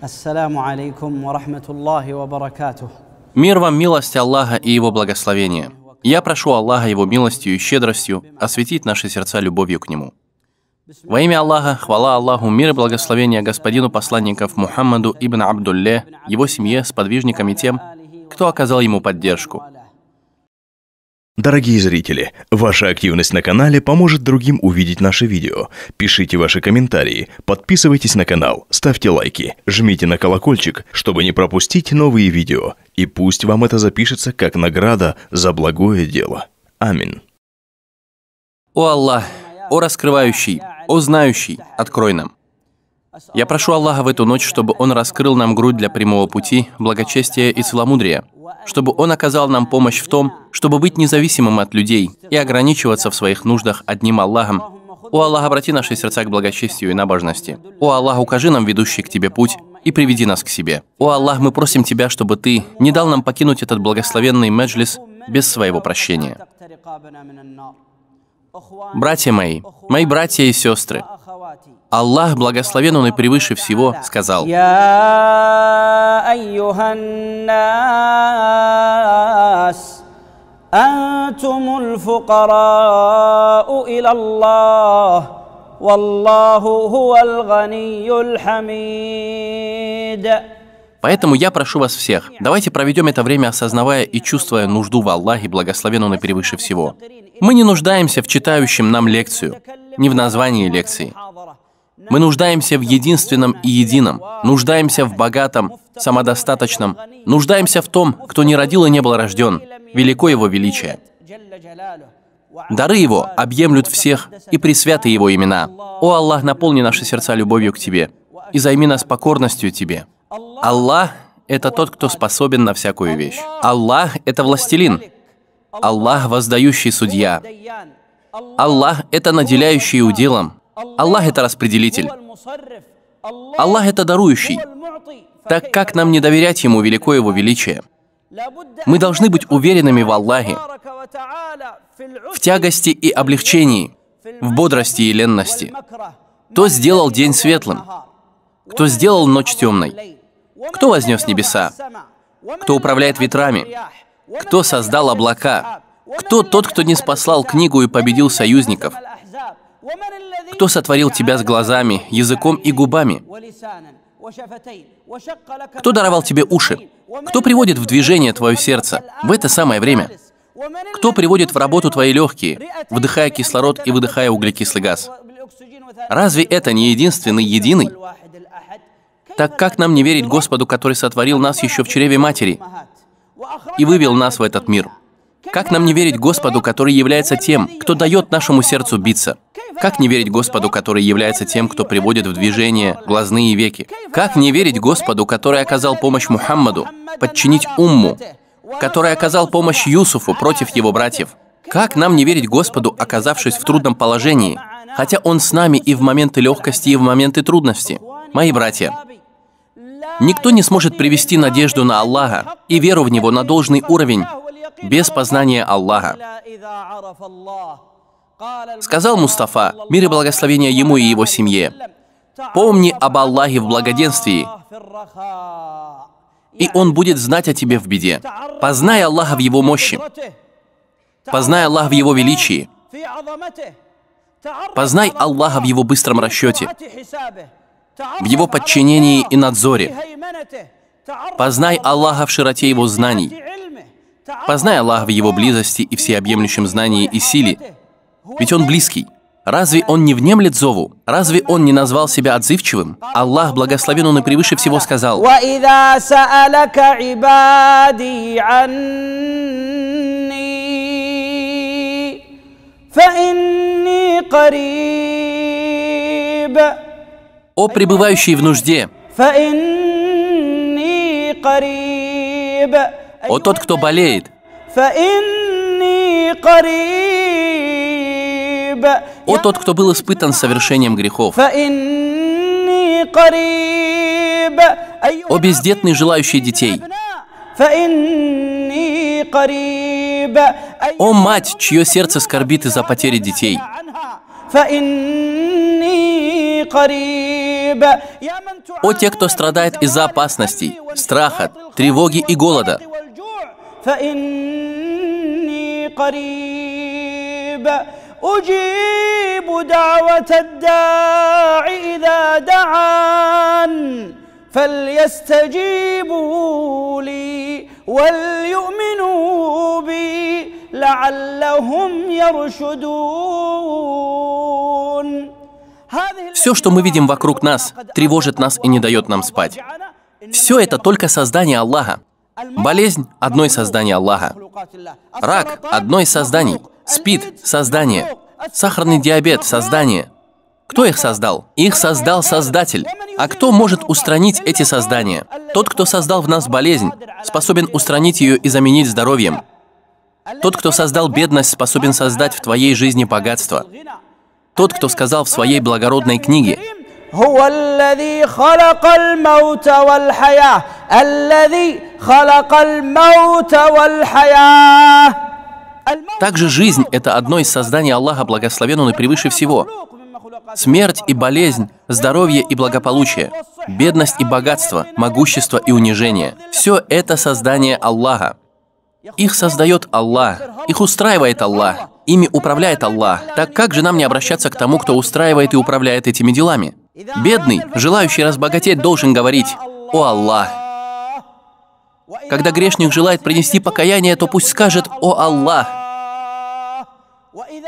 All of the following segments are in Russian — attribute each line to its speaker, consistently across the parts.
Speaker 1: Ассаламу алейкум ва рахматуллахи ва баракатух.
Speaker 2: Мир вам, милость Аллаха и Его благословения. Я прошу Аллаха Его милостью и щедростью осветить наши сердца любовью к Нему. Во имя Аллаха, хвала Аллаху, мир и благословения Господину посланников Мухаммаду ибн Абдулле, его семье, сподвижникам и тем, кто оказал ему поддержку – Дорогие зрители, ваша активность на канале поможет другим увидеть наше видео. Пишите ваши комментарии, подписывайтесь на канал, ставьте лайки, жмите на колокольчик, чтобы не пропустить новые видео. И пусть вам это запишется как награда за благое дело. Амин. О Аллах, о раскрывающий, о знающий, открой нам. Я прошу Аллаха в эту ночь, чтобы Он раскрыл нам грудь для прямого пути, благочестия и целомудрия, чтобы Он оказал нам помощь в том, чтобы быть независимым от людей и ограничиваться в своих нуждах одним Аллахом. О Аллах, обрати наши сердца к благочестию и набожности. О Аллах, укажи нам ведущий к Тебе путь и приведи нас к себе. О Аллах, мы просим Тебя, чтобы Ты не дал нам покинуть этот благословенный меджлис без своего прощения. Братья мои, мои братья и сестры, Аллах, благословен Он и превыше всего, сказал, Поэтому я прошу вас всех, давайте проведем это время, осознавая и чувствуя нужду в Аллахе, благословен Он и превыше всего. Мы не нуждаемся в читающем нам лекцию не в названии лекции. Мы нуждаемся в единственном и едином, нуждаемся в богатом, самодостаточном, нуждаемся в том, кто не родил и не был рожден. Велико его величие. Дары его объемлют всех и присвяты его имена. О Аллах, наполни наши сердца любовью к Тебе и займи нас покорностью Тебе. Аллах — это тот, кто способен на всякую вещь. Аллах — это властелин. Аллах — воздающий судья. Аллах – это наделяющий уделом. Аллах – это распределитель. Аллах – это дарующий. Так как нам не доверять Ему велико Его величие? Мы должны быть уверенными в Аллахе, в тягости и облегчении, в бодрости и ленности. Кто сделал день светлым? Кто сделал ночь темной? Кто вознес небеса? Кто управляет ветрами? Кто создал облака? Кто тот, кто не спасал книгу и победил союзников? Кто сотворил тебя с глазами, языком и губами? Кто даровал тебе уши? Кто приводит в движение твое сердце в это самое время? Кто приводит в работу твои легкие, вдыхая кислород и выдыхая углекислый газ? Разве это не единственный единый? Так как нам не верить Господу, который сотворил нас еще в чреве матери и вывел нас в этот мир? Как нам не верить Господу, который является тем, кто дает нашему сердцу биться? Как не верить Господу, который является тем, кто приводит в движение глазные веки? Как не верить Господу, который оказал помощь Мухаммаду, подчинить умму, который оказал помощь Юсуфу против его братьев? Как нам не верить Господу, оказавшись в трудном положении, хотя Он с нами и в моменты легкости, и в моменты трудности? Мои братья, никто не сможет привести надежду на Аллаха и веру в Него на должный уровень, без познания Аллаха. Сказал Мустафа, мир и благословение ему и его семье, «Помни об Аллахе в благоденствии, и Он будет знать о тебе в беде. Познай Аллаха в Его мощи, познай Аллаха в Его величии, познай Аллаха в Его быстром расчете, в Его подчинении и надзоре, познай Аллаха в широте Его знаний, Познай Аллаха в его близости и всеобъемлющем знании и силе. Ведь он близкий. Разве он не внемлет зову? Разве он не назвал себя отзывчивым? Аллах, благословен он и превыше всего, сказал,
Speaker 1: «О пребывающий
Speaker 2: в нужде!» О тот, кто болеет. О тот, кто был испытан совершением грехов. О бездетный, желающий детей. О мать, чье сердце скорбит из-за потери детей.
Speaker 1: О те, кто страдает
Speaker 2: из-за опасностей, страха, тревоги и голода.
Speaker 1: فإني قريب أجيب دعوة الداع إذا دعان فليستجيبوا لي وليؤمنوا بي لعلهم يرشدون
Speaker 2: Все, что мы видим вокруг нас, тревожит нас и не дает нам спать. Все это только создание Аллаха. Болезнь – одно из созданий Аллаха. Рак – одно из созданий. Спид – создание. Сахарный диабет – создание. Кто их создал? Их создал Создатель. А кто может устранить эти создания? Тот, кто создал в нас болезнь, способен устранить ее и заменить здоровьем. Тот, кто создал бедность, способен создать в твоей жизни богатство. Тот, кто сказал в своей благородной книге,
Speaker 1: الذي خلق الموت والحياة الذي
Speaker 2: также жизнь — это одно из созданий Аллаха, благословен Он и превыше всего. Смерть и болезнь, здоровье и благополучие, бедность и богатство, могущество и унижение — все это создание Аллаха. Их создает Аллах, их устраивает Аллах, ими управляет Аллах. Так как же нам не обращаться к тому, кто устраивает и управляет этими делами? Бедный, желающий разбогатеть, должен говорить «О Аллах, когда грешник желает принести покаяние, то пусть скажет «О Аллах!»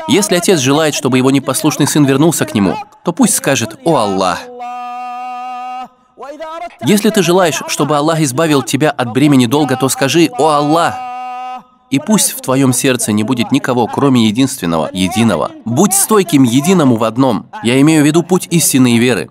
Speaker 2: Если отец желает, чтобы его непослушный сын вернулся к нему, то пусть скажет «О Аллах!» Если ты желаешь, чтобы Аллах избавил тебя от бремени долга, то скажи «О Аллах!» И пусть в твоем сердце не будет никого, кроме единственного, единого. Будь стойким единому в одном. Я имею в виду путь истинной веры.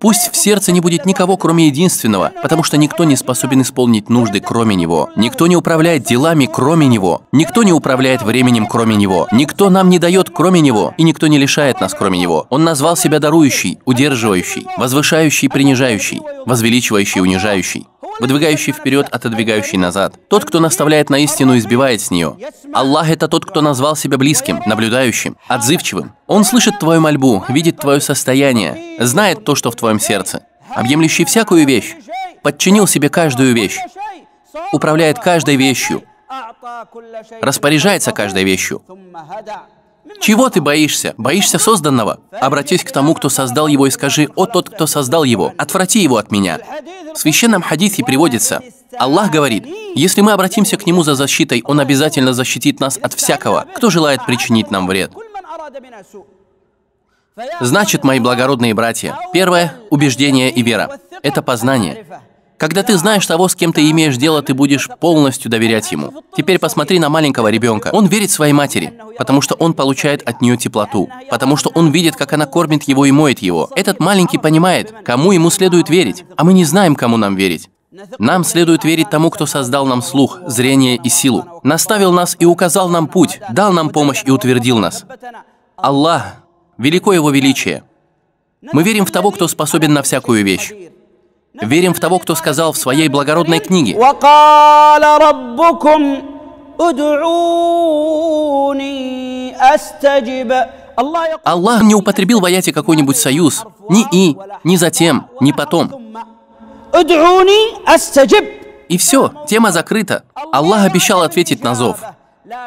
Speaker 2: Пусть в сердце не будет никого, кроме единственного, потому что никто не способен исполнить нужды, кроме него. Никто не управляет делами, кроме него. Никто не управляет временем, кроме него. Никто нам не дает, кроме него. И никто не лишает нас, кроме него. Он назвал себя дарующий, удерживающий, возвышающий, принижающий, возвеличивающий, унижающий выдвигающий вперед, отодвигающий назад. Тот, кто наставляет на истину, избивает с нее. Аллах — это тот, кто назвал себя близким, наблюдающим, отзывчивым. Он слышит твою мольбу, видит твое состояние, знает то, что в твоем сердце, объемлющий всякую вещь, подчинил себе каждую вещь, управляет каждой вещью, распоряжается каждой вещью. Чего ты боишься? Боишься созданного? Обратись к тому, кто создал его, и скажи, «О тот, кто создал его, отврати его от меня». В священном хадисе приводится, Аллах говорит, если мы обратимся к Нему за защитой, Он обязательно защитит нас от всякого, кто желает причинить нам вред. Значит, мои благородные братья, первое – убеждение и вера. Это познание. Когда ты знаешь того, с кем ты имеешь дело, ты будешь полностью доверять ему. Теперь посмотри на маленького ребенка. Он верит своей матери, потому что он получает от нее теплоту, потому что он видит, как она кормит его и моет его. Этот маленький понимает, кому ему следует верить, а мы не знаем, кому нам верить. Нам следует верить тому, кто создал нам слух, зрение и силу, наставил нас и указал нам путь, дал нам помощь и утвердил нас. Аллах, велико его величие. Мы верим в того, кто способен на всякую вещь. Верим в того, кто сказал в своей благородной книге. Аллах не употребил в аяте какой-нибудь союз. Ни «и», ни «затем», ни «потом». И все, тема закрыта. Аллах обещал ответить на зов.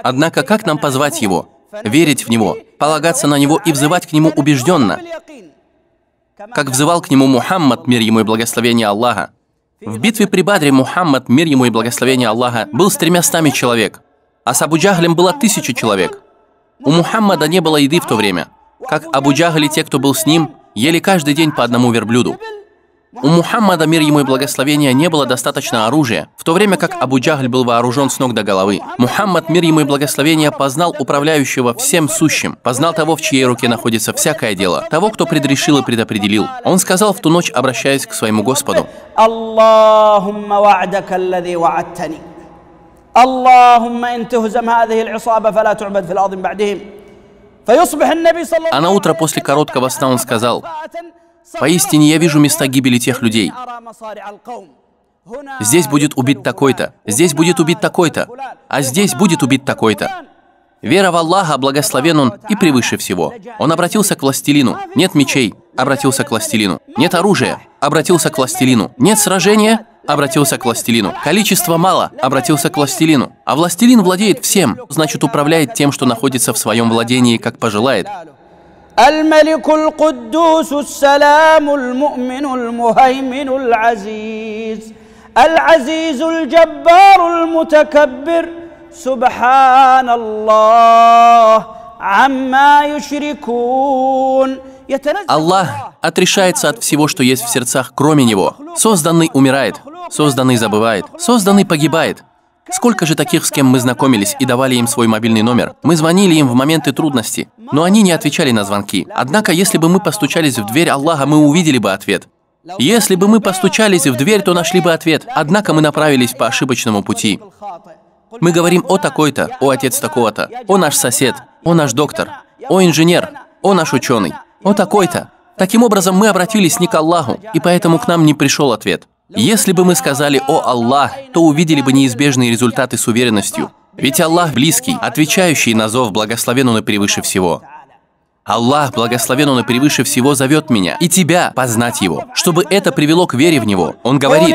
Speaker 2: Однако как нам позвать его? Верить в него, полагаться на него и взывать к нему убежденно как взывал к нему Мухаммад, мир ему и благословение Аллаха. В битве при Бадре Мухаммад, мир ему и благословение Аллаха, был с тремястами человек, а с Абу Джахлем было тысяча человек. У Мухаммада не было еды в то время, как Абу Джахль и те, кто был с ним, ели каждый день по одному верблюду. У Мухаммада, мир ему и благословения, не было достаточно оружия, в то время как Абу Джагль был вооружен с ног до головы. Мухаммад, мир ему и благословения, познал управляющего всем сущим, познал того, в чьей руке находится всякое дело, того, кто предрешил и предопределил. Он сказал в ту ночь, обращаясь к своему Господу. А на утро после короткого сна он сказал, Поистине я вижу места гибели тех людей. Здесь будет убит такой-то, здесь будет убит такой-то, а здесь будет убит такой-то. Вера в Аллаха, благословен Он и превыше всего. Он обратился к властелину. Нет мечей, обратился к властелину. Нет оружия, обратился к властелину. Нет сражения, обратился к властелину. Количество мало, обратился к властелину. А властелин владеет всем, значит управляет тем, что находится в своем владении, как пожелает.
Speaker 1: الملك القدوس السلام المؤمن المهيمن العزيز العزيز الجبار المتكبر سبحان الله عما يشركون
Speaker 2: Аллах отрешается от всего, что есть в сердцах, кроме Него. Созданный умирает, созданный забывает, созданный погибает, Сколько же таких, с кем мы знакомились и давали им свой мобильный номер? Мы звонили им в моменты трудности, но они не отвечали на звонки. Однако, если бы мы постучались в дверь Аллаха, мы увидели бы ответ. Если бы мы постучались в дверь, то нашли бы ответ. Однако мы направились по ошибочному пути. Мы говорим о такой-то, о отец такого-то, о наш сосед, о наш доктор, о инженер, о наш ученый, о такой-то. Таким образом, мы обратились не к Аллаху, и поэтому к нам не пришел ответ. Если бы мы сказали «О Аллах», то увидели бы неизбежные результаты с уверенностью. Ведь Аллах близкий, отвечающий на зов, благословен Он и превыше всего. Аллах, благословен Он и превыше всего, зовет меня и тебя познать Его, чтобы это привело к вере в Него. Он говорит,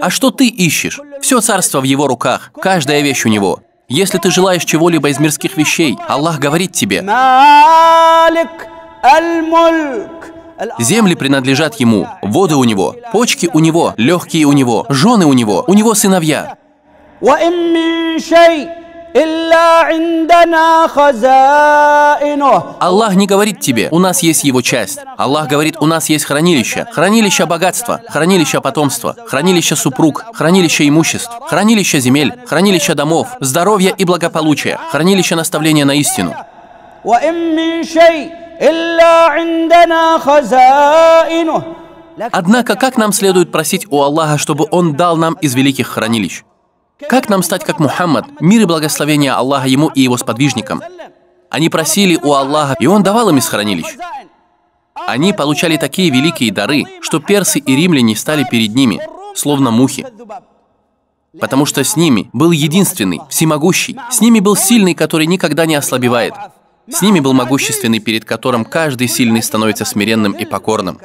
Speaker 2: а что ты ищешь? Все царство в Его руках, каждая вещь у Него. Если ты желаешь чего-либо из мирских вещей, Аллах говорит тебе, Земли принадлежат ему, воды у него, почки у него, легкие у него, жены у него, у него сыновья. Аллах не говорит тебе, у нас есть его часть. Аллах говорит, у нас есть хранилище. Хранилище богатства, хранилище потомства, хранилище супруг, хранилище имуществ, хранилище земель, хранилище домов, здоровья и благополучия, хранилище наставления на истину. Однако, как нам следует просить у Аллаха, чтобы Он дал нам из великих хранилищ? Как нам стать как Мухаммад, мир и благословение Аллаха ему и его сподвижникам? Они просили у Аллаха, и Он давал им из хранилищ. Они получали такие великие дары, что персы и римляне стали перед ними, словно мухи. Потому что с ними был единственный, всемогущий, с ними был сильный, который никогда не ослабевает. С ними был могущественный, перед которым каждый сильный становится смиренным и покорным.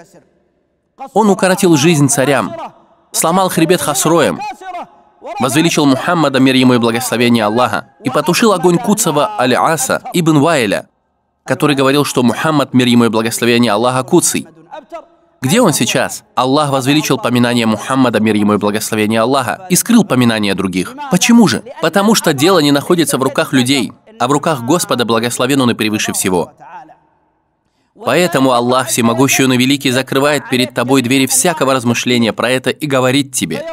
Speaker 2: Он укоротил жизнь царям, сломал хребет хасроем, возвеличил Мухаммада, мир ему и благословение Аллаха, и потушил огонь Куцова Аль-Аса ибн Ваиля, который говорил, что Мухаммад, мир ему и благословение Аллаха, Куций. Где он сейчас? Аллах возвеличил поминание Мухаммада, мир ему и благословение Аллаха, и скрыл поминание других. Почему же? Потому что дело не находится в руках людей а в руках Господа благословен он и превыше всего. Поэтому Аллах Всемогущий и Великий закрывает перед тобой двери всякого размышления про это и говорит тебе.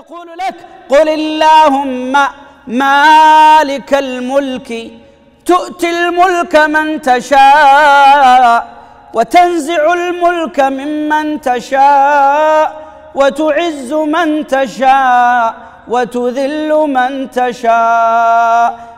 Speaker 1: وتعز من تشاء وتذل من تشاء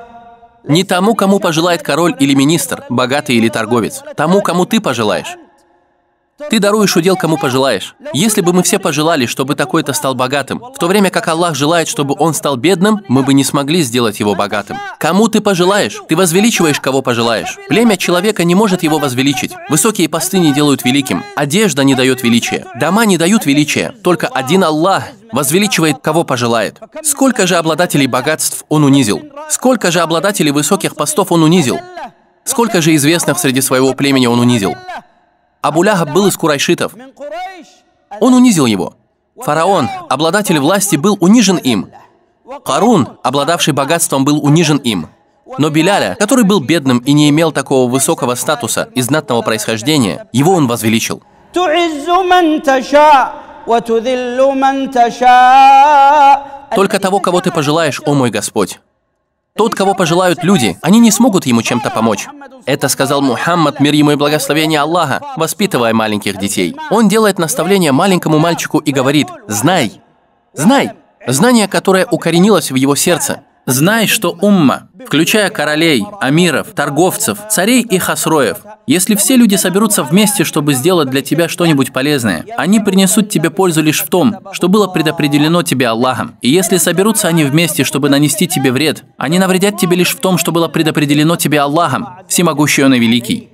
Speaker 1: Не
Speaker 2: тому, кому пожелает король или министр, богатый или торговец. Тому, кому ты пожелаешь. Ты даруешь удел, кому пожелаешь. Если бы мы все пожелали, чтобы такой-то стал богатым, в то время как Аллах желает, чтобы он стал бедным, мы бы не смогли сделать его богатым. Кому ты пожелаешь? Ты возвеличиваешь, кого пожелаешь. Племя человека не может его возвеличить. Высокие посты не делают великим. Одежда не дает величия. Дома не дают величия. Только один Аллах возвеличивает, кого пожелает. Сколько же обладателей богатств он унизил? Сколько же обладателей высоких постов он унизил? Сколько же известных среди своего племени он унизил? Абулягаб был из курайшитов. Он унизил его. Фараон, обладатель власти, был унижен им. Харун, обладавший богатством, был унижен им. Но Беляля, который был бедным и не имел такого высокого статуса и знатного происхождения, его он возвеличил. Только того, кого ты пожелаешь, о мой Господь. Тот, кого пожелают люди, они не смогут ему чем-то помочь. Это сказал Мухаммад, мир ему и благословение Аллаха, воспитывая маленьких детей. Он делает наставление маленькому мальчику и говорит «Знай! Знай!» Знание, которое укоренилось в его сердце. Знай, что умма, включая королей, амиров, торговцев, царей и хасроев, если все люди соберутся вместе, чтобы сделать для тебя что-нибудь полезное, они принесут тебе пользу лишь в том, что было предопределено тебе Аллахом. И если соберутся они вместе, чтобы нанести тебе вред, они навредят тебе лишь в том, что было предопределено тебе Аллахом, всемогущий Он и великий.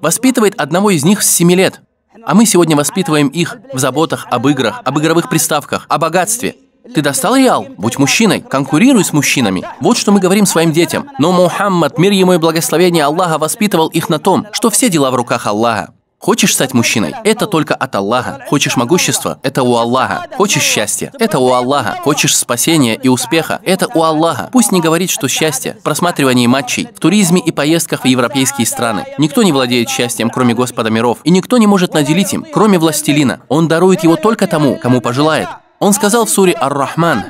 Speaker 2: Воспитывает одного из них с семи лет. А мы сегодня воспитываем их в заботах об играх, об игровых приставках, о богатстве, ты достал реал? Будь мужчиной, конкурируй с мужчинами. Вот что мы говорим своим детям. Но Мухаммад, мир ему и благословение Аллаха, воспитывал их на том, что все дела в руках Аллаха. Хочешь стать мужчиной? Это только от Аллаха. Хочешь могущество? Это у Аллаха. Хочешь счастье? Это у Аллаха. Хочешь спасения и успеха? Это у Аллаха. Пусть не говорит, что счастье в просматривании матчей, в туризме и поездках в европейские страны. Никто не владеет счастьем, кроме Господа миров, и никто не может наделить им, кроме властелина. Он дарует его только тому, кому пожелает. Он сказал в суре Ар-Рахман,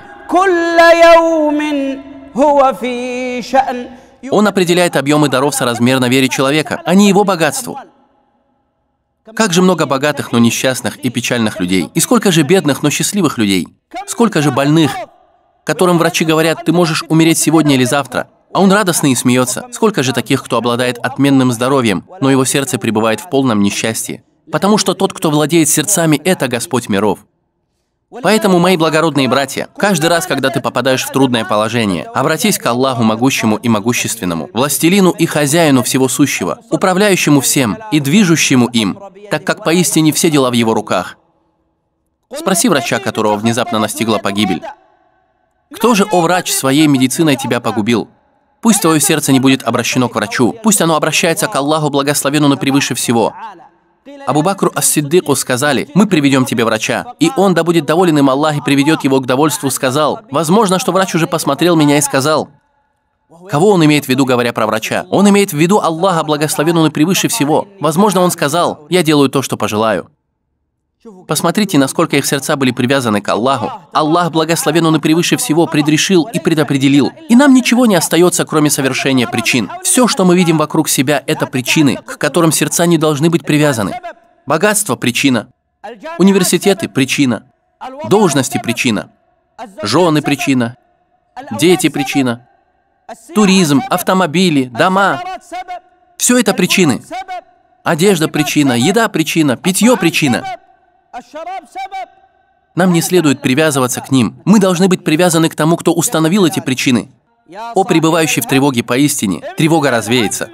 Speaker 2: он определяет объемы даров соразмерно вере человека, а не его богатству. Как же много богатых, но несчастных и печальных людей, и сколько же бедных, но счастливых людей, сколько же больных, которым врачи говорят, ты можешь умереть сегодня или завтра, а он радостный и смеется. Сколько же таких, кто обладает отменным здоровьем, но его сердце пребывает в полном несчастье. Потому что тот, кто владеет сердцами, это Господь миров. Поэтому, мои благородные братья, каждый раз, когда ты попадаешь в трудное положение, обратись к Аллаху могущему и могущественному, властелину и хозяину всего сущего, управляющему всем и движущему им, так как поистине все дела в его руках. Спроси врача, которого внезапно настигла погибель. Кто же, о врач, своей медициной тебя погубил? Пусть твое сердце не будет обращено к врачу, пусть оно обращается к Аллаху благословенному превыше всего. Абу Бакру ас сиддику сказали, «Мы приведем тебе врача». И он, да будет доволен им Аллах и приведет его к довольству, сказал, «Возможно, что врач уже посмотрел меня и сказал». Кого он имеет в виду, говоря про врача? Он имеет в виду Аллаха, благословен он и превыше всего. Возможно, он сказал, «Я делаю то, что пожелаю». Посмотрите, насколько их сердца были привязаны к Аллаху. Аллах, благословен Он и превыше всего, предрешил и предопределил. И нам ничего не остается, кроме совершения причин. Все, что мы видим вокруг себя, это причины, к которым сердца не должны быть привязаны. Богатство – причина. Университеты – причина. Должности – причина. Жены – причина. Дети – причина. Туризм, автомобили, дома – все это причины. Одежда – причина, еда – причина, питье – причина. Нам не следует привязываться к ним. Мы должны быть привязаны к тому, кто установил эти причины. О пребывающий в тревоге поистине, тревога развеется.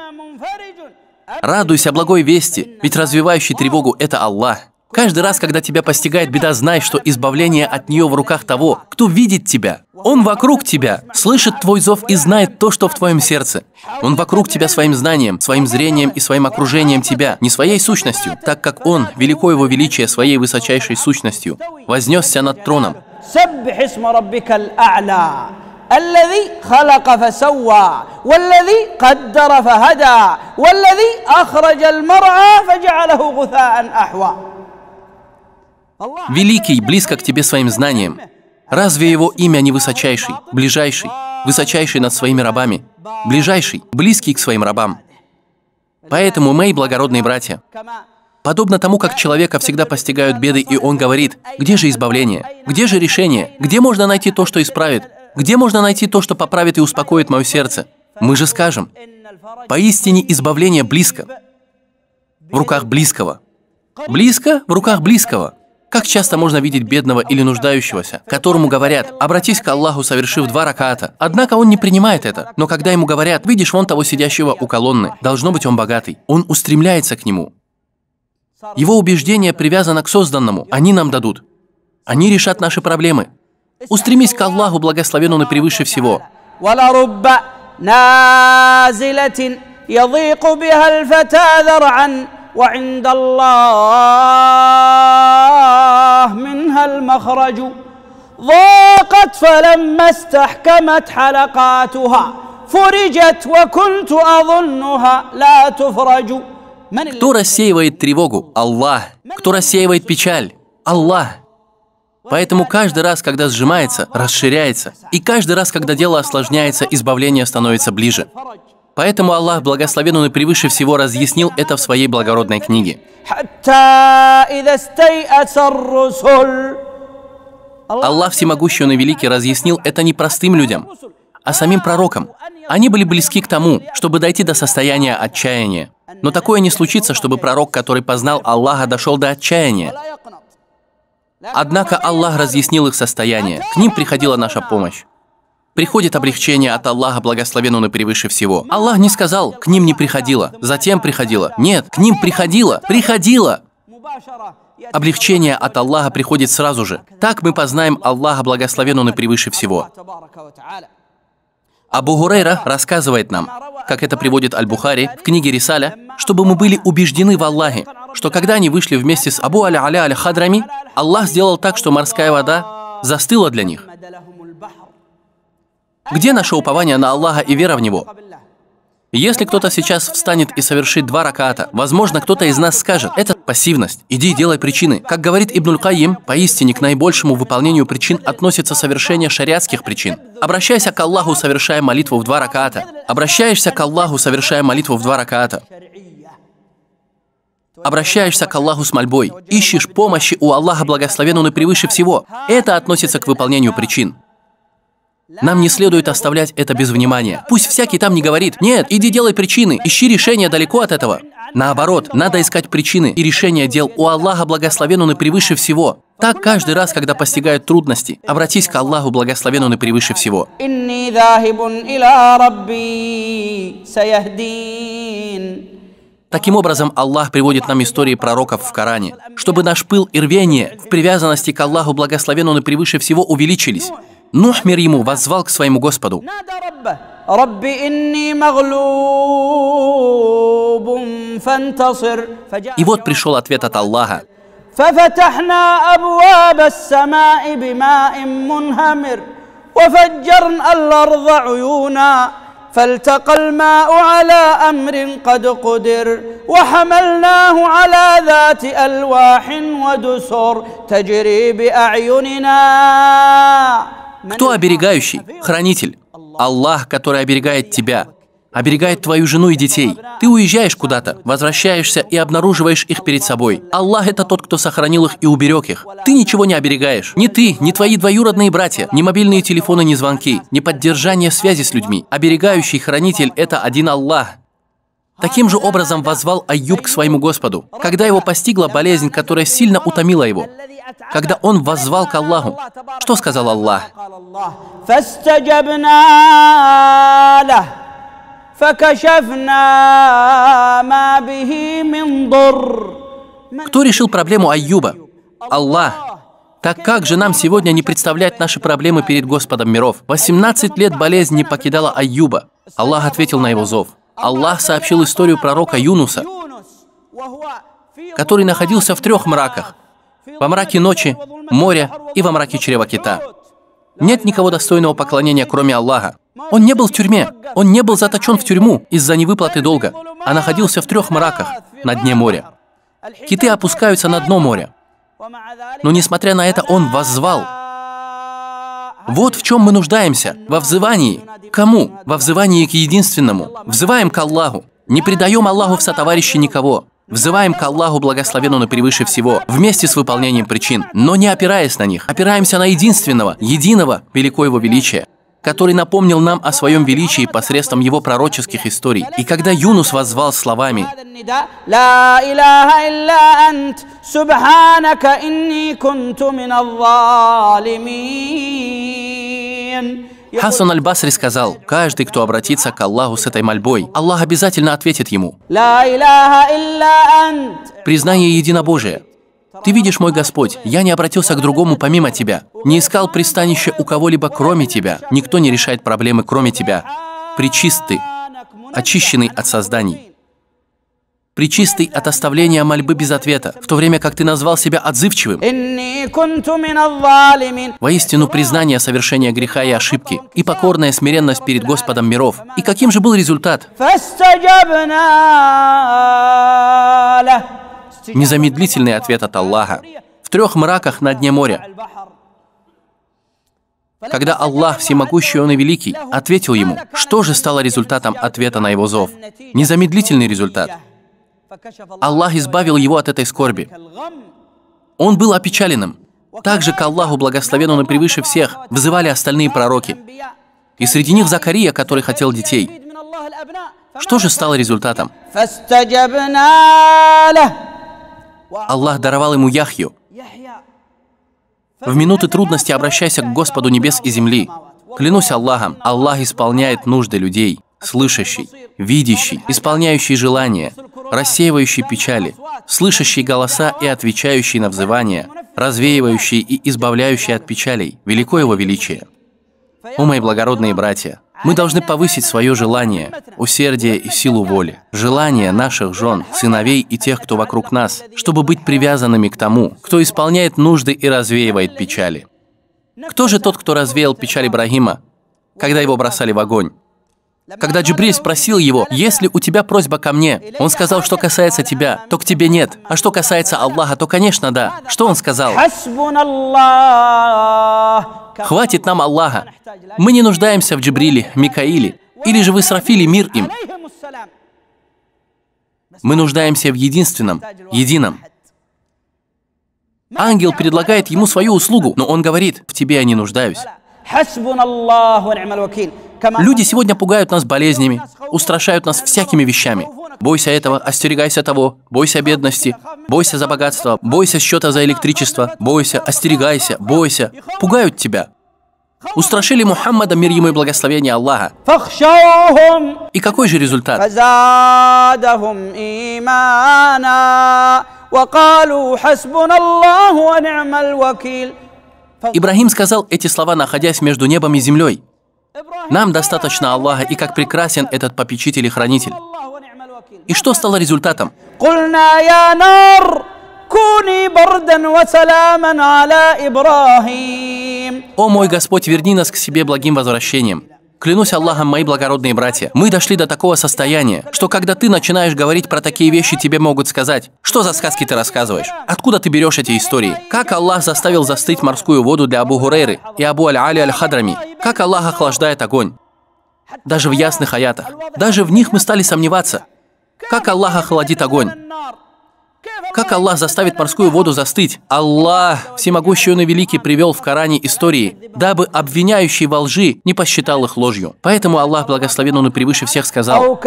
Speaker 2: Радуйся благой вести, ведь развивающий тревогу – это Аллах. Каждый раз, когда тебя постигает беда, знай, что избавление от нее в руках того, кто видит тебя. Он вокруг тебя, слышит твой зов и знает то, что в твоем сердце. Он вокруг тебя своим знанием, своим зрением и своим окружением тебя, не своей сущностью, так как Он, велико Его величие, своей высочайшей сущностью, вознесся над троном.
Speaker 1: الذي خلق فسوى والذي قدر فهدى والذي أخرج المرعى فجعله غثاء أحوى
Speaker 2: Великий близко к тебе своим знанием. Разве его имя не высочайший, ближайший, высочайший над своими рабами, ближайший, близкий к своим рабам? Поэтому, мои благородные братья, подобно тому, как человека всегда постигают беды, и он говорит, где же избавление, где же решение, где можно найти то, что исправит, где можно найти то, что поправит и успокоит мое сердце. Мы же скажем, поистине избавление близко, в руках близкого. Близко в руках близкого. Как часто можно видеть бедного или нуждающегося, которому говорят «обратись к Аллаху, совершив два раката». Однако он не принимает это. Но когда ему говорят «видишь вон того сидящего у колонны, должно быть он богатый», он устремляется к нему. Его убеждение привязано к созданному. Они нам дадут. Они решат наши проблемы. Устремись к Аллаху, благословен Он и превыше всего.
Speaker 1: يضيق بها الفتى ذرعا وعند الله الله منها المخرج ضاقت فلما استحكمت حلقاتها فرجت وكنت أظنها لا تفرج Кто
Speaker 2: рассеивает тревогу? Аллах. Кто рассеивает печаль? Аллах. Поэтому каждый раз, когда сжимается, расширяется. И каждый раз, когда дело осложняется, избавление становится ближе. Поэтому Аллах, благословен Он и превыше всего, разъяснил это в своей благородной книге. Аллах Всемогущий Он и Великий разъяснил это не простым людям, а самим пророкам. Они были близки к тому, чтобы дойти до состояния отчаяния. Но такое не случится, чтобы пророк, который познал Аллаха, дошел до отчаяния. Однако Аллах разъяснил их состояние, к ним приходила наша помощь. Приходит облегчение от Аллаха, благословен Он и превыше всего. Аллах не сказал, к ним не приходило, затем приходило. Нет, к ним приходило, приходило. Облегчение от Аллаха приходит сразу же. Так мы познаем Аллаха, благословен Он и превыше всего. Абу Гурейра рассказывает нам, как это приводит Аль-Бухари в книге Рисаля, чтобы мы были убеждены в Аллахе, что когда они вышли вместе с Абу Аля Аля Аль-Хадрами, Аллах сделал так, что морская вода застыла для них. Где наше упование на Аллаха и вера в Него? Если кто-то сейчас встанет и совершит два раката, возможно, кто-то из нас скажет, это пассивность, иди делай причины. Как говорит Ибнуль Каим, поистине к наибольшему выполнению причин относится совершение шариатских причин. Обращайся к Аллаху, совершая молитву в два раката. Обращаешься к Аллаху, совершая молитву в два раката. Обращаешься к Аллаху с мольбой. Ищешь помощи у Аллаха, благословен Он и превыше всего. Это относится к выполнению причин. Нам не следует оставлять это без внимания. Пусть всякий там не говорит, нет, иди делай причины, ищи решения далеко от этого. Наоборот, надо искать причины и решения дел. У Аллаха благословен Он и превыше всего. Так каждый раз, когда постигают трудности, обратись к Аллаху, благословен Он и превыше всего. Таким образом, Аллах приводит нам истории пророков в Коране, чтобы наш пыл и рвение в привязанности к Аллаху, благословен Он и превыше всего, увеличились. Нух, мир ему, воззвал к своему Господу. И вот пришел ответ от Аллаха.
Speaker 1: ففتحنا أبواب السماء بماء منهمر وفجرنا الأرض عيونا فالتقى الماء على أمر قد قدر وحملناه على ذات ألواح ودسر تجري بأعيننا
Speaker 2: Кто оберегающий? Хранитель. Аллах, который оберегает тебя, оберегает твою жену и детей. Ты уезжаешь куда-то, возвращаешься и обнаруживаешь их перед собой. Аллах это тот, кто сохранил их и уберег их. Ты ничего не оберегаешь. Ни ты, ни твои двоюродные братья, ни мобильные телефоны, ни звонки, ни поддержание связи с людьми. Оберегающий хранитель – это один Аллах. Таким же образом возвал Аюб к своему Господу, когда его постигла болезнь, которая сильно утомила его когда он воззвал к Аллаху. Что сказал Аллах? Кто решил проблему Аюба? Аллах. Так как же нам сегодня не представлять наши проблемы перед Господом миров? 18 лет болезнь не покидала Аюба. Аллах ответил на его зов. Аллах сообщил историю пророка Юнуса, который находился в трех мраках во мраке ночи, моря и во мраке чрева кита. Нет никого достойного поклонения, кроме Аллаха. Он не был в тюрьме, он не был заточен в тюрьму из-за невыплаты долга, а находился в трех мраках на дне моря. Киты опускаются на дно моря. Но несмотря на это, он воззвал. Вот в чем мы нуждаемся, во взывании. Кому? Во взывании к единственному. Взываем к Аллаху. Не предаем Аллаху в сотоварище никого. Взываем к Аллаху благословен Он и превыше всего, вместе с выполнением причин, но не опираясь на них. Опираемся на единственного, единого, велико Его величие который напомнил нам о своем величии посредством его пророческих историй. И когда Юнус воззвал словами Хасан аль-Басри сказал, каждый, кто обратится к Аллаху с этой мольбой, Аллах обязательно ответит ему. Признание единобожие. Ты видишь, мой Господь, я не обратился к другому помимо Тебя, не искал пристанище у кого-либо кроме Тебя. Никто не решает проблемы кроме Тебя. Причист Ты, очищенный от созданий причистый от оставления мольбы без ответа, в то время как ты назвал себя отзывчивым. Воистину признание совершения греха и ошибки и покорная смиренность перед Господом миров. И каким же был результат? Незамедлительный ответ от Аллаха. В трех мраках на дне моря. Когда Аллах Всемогущий, Он и Великий, ответил ему, что же стало результатом ответа на его зов? Незамедлительный результат – Аллах избавил его от этой скорби. Он был опечаленным. Также к Аллаху, благословенному превыше всех, взывали остальные пророки. И среди них Закария, который хотел детей. Что же стало результатом? Аллах даровал ему Яхью. В минуты трудности обращайся к Господу небес и земли. Клянусь Аллахом, Аллах исполняет нужды людей слышащий, видящий, исполняющий желания, рассеивающий печали, слышащий голоса и отвечающий на взывания, развеивающий и избавляющий от печалей, велико его величие. О, мои благородные братья, мы должны повысить свое желание, усердие и силу воли, желание наших жен, сыновей и тех, кто вокруг нас, чтобы быть привязанными к тому, кто исполняет нужды и развеивает печали. Кто же тот, кто развеял печаль Ибрагима, когда его бросали в огонь? Когда Джибриль спросил его, «Есть ли у тебя просьба ко мне?» Он сказал, что касается тебя, то к тебе нет. А что касается Аллаха, то, конечно, да. Что он сказал? «Хватит нам Аллаха. Мы не нуждаемся в Джибриле, Микаиле. Или же вы срафили мир им. Мы нуждаемся в единственном, едином. Ангел предлагает ему свою услугу, но он говорит, в тебе я не нуждаюсь. Люди сегодня пугают нас болезнями, устрашают нас всякими вещами. Бойся этого, остерегайся того, бойся бедности, бойся за богатство, бойся счета за электричество, бойся, остерегайся, бойся. Пугают тебя. Устрашили Мухаммада, мир ему и благословение Аллаха. И какой же результат? Ибрахим сказал эти слова, находясь между небом и землей. Нам достаточно Аллаха и как прекрасен этот попечитель и хранитель. И что стало результатом? О мой Господь, верни нас к себе благим возвращением. Клянусь Аллахом, мои благородные братья, мы дошли до такого состояния, что когда ты начинаешь говорить про такие вещи, тебе могут сказать, что за сказки ты рассказываешь? Откуда ты берешь эти истории? Как Аллах заставил застыть морскую воду для Абу Гурейры и Абу Аль-Али Аль-Хадрами? Как Аллах охлаждает огонь? Даже в ясных аятах. Даже в них мы стали сомневаться. Как Аллах охладит огонь? Как Аллах заставит морскую воду застыть? Аллах, всемогущий он и великий, привел в Коране истории, дабы обвиняющий во лжи не посчитал их ложью. Поэтому Аллах, благословен он и превыше всех, сказал,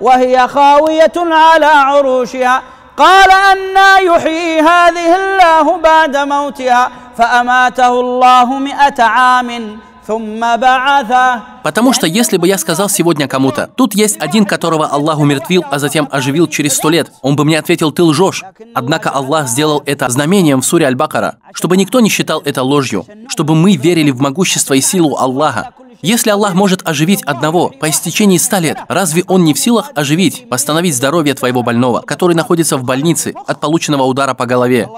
Speaker 1: وهي خاوية على عروشها قال أنا يحيي هذه الله بعد موتها فأماته الله مئة عام
Speaker 2: Потому что если бы я сказал сегодня кому-то, тут есть один, которого Аллах умертвил, а затем оживил через сто лет, он бы мне ответил, ты лжешь. Однако Аллах сделал это знамением в суре Аль-Бакара, чтобы никто не считал это ложью, чтобы мы верили в могущество и силу Аллаха. Если Аллах может оживить одного по истечении ста лет, разве Он не в силах оживить, восстановить здоровье твоего больного, который находится в больнице от полученного удара по голове?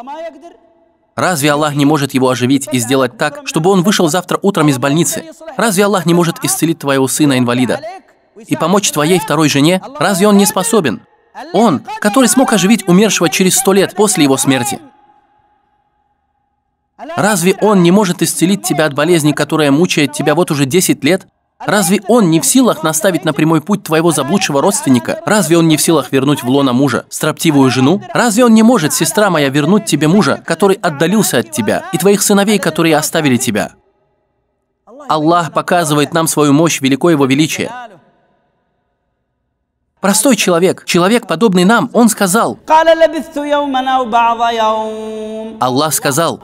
Speaker 2: Разве Аллах не может его оживить и сделать так, чтобы он вышел завтра утром из больницы? Разве Аллах не может исцелить твоего сына-инвалида и помочь твоей второй жене? Разве он не способен? Он, который смог оживить умершего через сто лет после его смерти. Разве он не может исцелить тебя от болезни, которая мучает тебя вот уже 10 лет? Разве он не в силах наставить на прямой путь твоего заблудшего родственника? Разве он не в силах вернуть в лона мужа, строптивую жену? Разве он не может, сестра моя, вернуть тебе мужа, который отдалился от тебя, и твоих сыновей, которые оставили тебя? Аллах показывает нам свою мощь, велико его величие. Простой человек, человек, подобный нам, он сказал.
Speaker 1: Аллах
Speaker 2: сказал.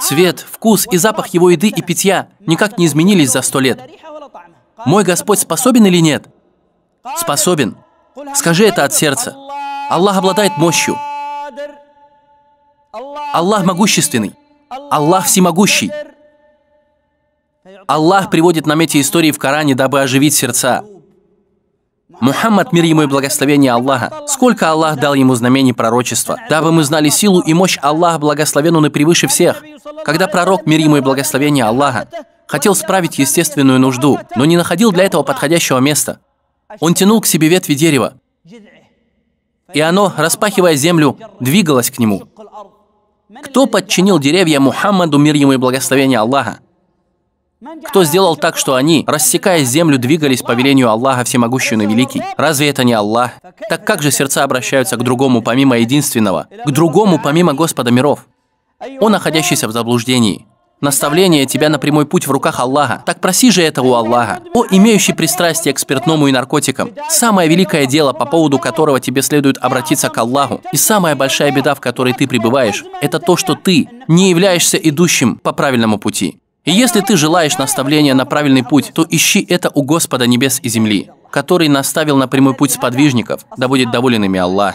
Speaker 2: Цвет, вкус и запах его еды и питья никак не изменились за сто лет. Мой Господь способен или нет? Способен. Скажи это от сердца. Аллах обладает мощью. Аллах могущественный. Аллах всемогущий. Аллах приводит нам эти истории в Коране, дабы оживить сердца. Мухаммад, мир ему и благословение Аллаха, сколько Аллах дал ему знамений пророчества, дабы мы знали силу и мощь Аллаха, благословен он и превыше всех. Когда пророк, мир ему и благословение Аллаха, хотел справить естественную нужду, но не находил для этого подходящего места, он тянул к себе ветви дерева, и оно, распахивая землю, двигалось к нему. Кто подчинил деревья Мухаммаду, мир ему и благословение Аллаха? Кто сделал так, что они, рассекая землю, двигались по велению Аллаха Всемогущего и Великий? Разве это не Аллах? Так как же сердца обращаются к другому, помимо единственного? К другому, помимо Господа миров? Он, находящийся в заблуждении. Наставление тебя на прямой путь в руках Аллаха. Так проси же это у Аллаха. О, имеющий пристрастие к спиртному и наркотикам, самое великое дело, по поводу которого тебе следует обратиться к Аллаху, и самая большая беда, в которой ты пребываешь, это то, что ты не являешься идущим по правильному пути. И если ты желаешь наставления на правильный путь, то ищи это у Господа небес и земли, который наставил на прямой путь сподвижников, да будет доволен ими Аллах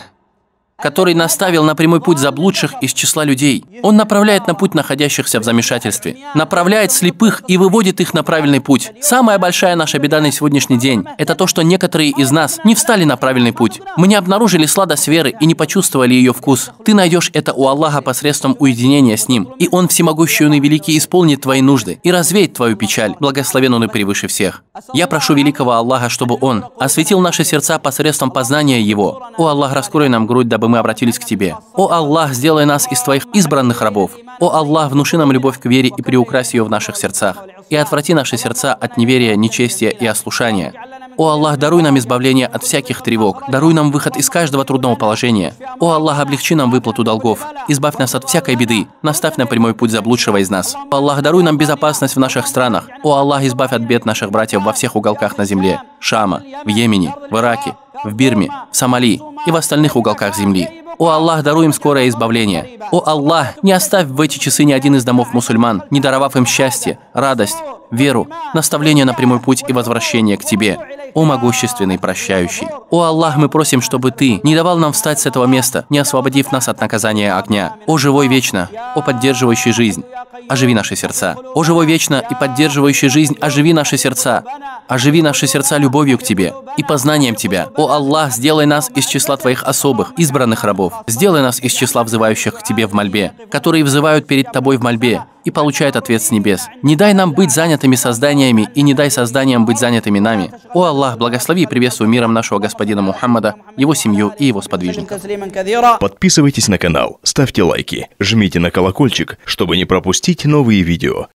Speaker 2: который наставил на прямой путь заблудших из числа людей. Он направляет на путь находящихся в замешательстве, направляет слепых и выводит их на правильный путь. Самая большая наша беда на сегодняшний день – это то, что некоторые из нас не встали на правильный путь. Мы не обнаружили сладость веры и не почувствовали ее вкус. Ты найдешь это у Аллаха посредством уединения с Ним, и Он всемогущий и великий исполнит твои нужды и развеет твою печаль. Благословен Он и превыше всех. Я прошу великого Аллаха, чтобы Он осветил наши сердца посредством познания Его. О Аллах, раскрой нам грудь, дабы мы обратились к Тебе. О Аллах, сделай нас из Твоих избранных рабов. О Аллах, внуши нам любовь к вере и приукрась ее в наших сердцах. И отврати наши сердца от неверия, нечестия и ослушания. О Аллах, даруй нам избавление от всяких тревог, даруй нам выход из каждого трудного положения. О Аллах, облегчи нам выплату долгов, избавь нас от всякой беды, наставь на прямой путь заблудшего из нас. О Аллах, даруй нам безопасность в наших странах. О Аллах, избавь от бед наших братьев во всех уголках на земле, Шама, в Йемене, в Ираке, в Бирме, в Сомали и в остальных уголках Земли. О Аллах, даруй им скорое избавление. О Аллах, не оставь в эти часы ни один из домов мусульман, не даровав им счастье, радость, веру, наставление на прямой путь и возвращение к Тебе. О могущественный прощающий! О Аллах, мы просим, чтобы Ты не давал нам встать с этого места, не освободив нас от наказания огня. О живой вечно, о поддерживающий жизнь, оживи наши сердца. О живой вечно и поддерживающий жизнь, оживи наши сердца. Оживи наши сердца любовью к Тебе и познанием Тебя. О Аллах, сделай нас из числа Твоих особых, избранных рабов рабов. Сделай нас из числа взывающих к Тебе в мольбе, которые взывают перед Тобой в мольбе и получают ответ с небес. Не дай нам быть занятыми созданиями и не дай созданиям быть занятыми нами. О Аллах, благослови и приветствуй миром нашего господина Мухаммада, его семью и его сподвижников. Подписывайтесь на канал, ставьте лайки, жмите на колокольчик, чтобы не пропустить новые видео.